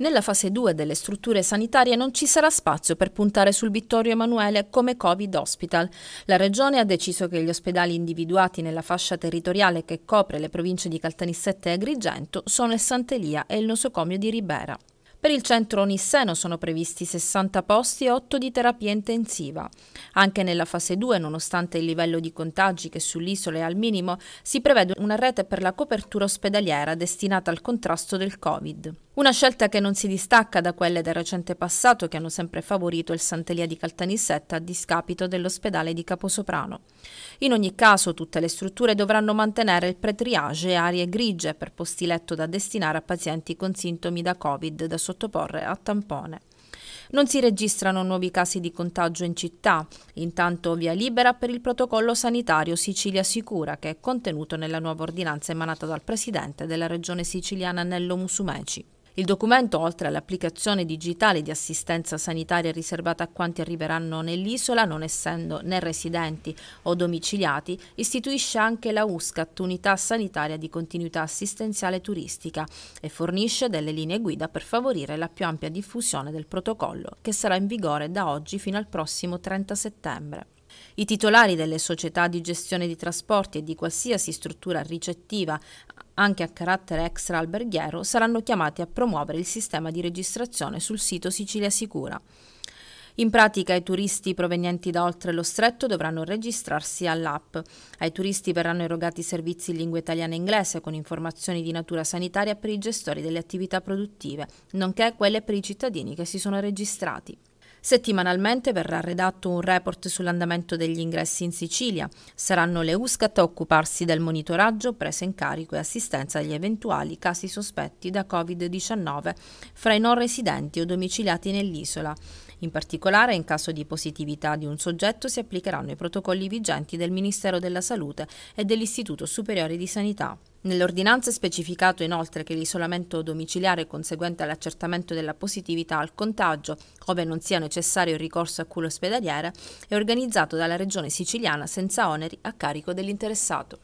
Nella fase 2 delle strutture sanitarie non ci sarà spazio per puntare sul Vittorio Emanuele come Covid Hospital. La Regione ha deciso che gli ospedali individuati nella fascia territoriale che copre le province di Caltanissette e Agrigento sono il Sant'Elia e il nosocomio di Ribera. Per il centro Onisseno sono previsti 60 posti e 8 di terapia intensiva. Anche nella fase 2, nonostante il livello di contagi che sull'isola è al minimo, si prevede una rete per la copertura ospedaliera destinata al contrasto del Covid. Una scelta che non si distacca da quelle del recente passato che hanno sempre favorito il Santelia di Caltanissetta a discapito dell'ospedale di Caposoprano. In ogni caso tutte le strutture dovranno mantenere il pretriage e aree grigie per posti letto da destinare a pazienti con sintomi da Covid da sottoporre a tampone. Non si registrano nuovi casi di contagio in città, intanto via libera per il protocollo sanitario Sicilia Sicura che è contenuto nella nuova ordinanza emanata dal Presidente della Regione siciliana Nello Musumeci. Il documento, oltre all'applicazione digitale di assistenza sanitaria riservata a quanti arriveranno nell'isola, non essendo né residenti o domiciliati, istituisce anche la USCAT, Unità Sanitaria di Continuità Assistenziale Turistica, e fornisce delle linee guida per favorire la più ampia diffusione del protocollo, che sarà in vigore da oggi fino al prossimo 30 settembre. I titolari delle società di gestione di trasporti e di qualsiasi struttura ricettiva anche a carattere extra alberghiero, saranno chiamati a promuovere il sistema di registrazione sul sito Sicilia Sicura. In pratica i turisti provenienti da oltre lo stretto dovranno registrarsi all'app. Ai turisti verranno erogati servizi in lingua italiana e inglese con informazioni di natura sanitaria per i gestori delle attività produttive, nonché quelle per i cittadini che si sono registrati. Settimanalmente verrà redatto un report sull'andamento degli ingressi in Sicilia. Saranno le USCAT a occuparsi del monitoraggio, presa in carico e assistenza agli eventuali casi sospetti da Covid-19 fra i non residenti o domiciliati nell'isola. In particolare, in caso di positività di un soggetto si applicheranno i protocolli vigenti del Ministero della Salute e dell'Istituto Superiore di Sanità. Nell'ordinanza è specificato inoltre che l'isolamento domiciliare conseguente all'accertamento della positività al contagio, ove non sia necessario il ricorso a cura ospedaliera, è organizzato dalla Regione siciliana senza oneri a carico dell'interessato.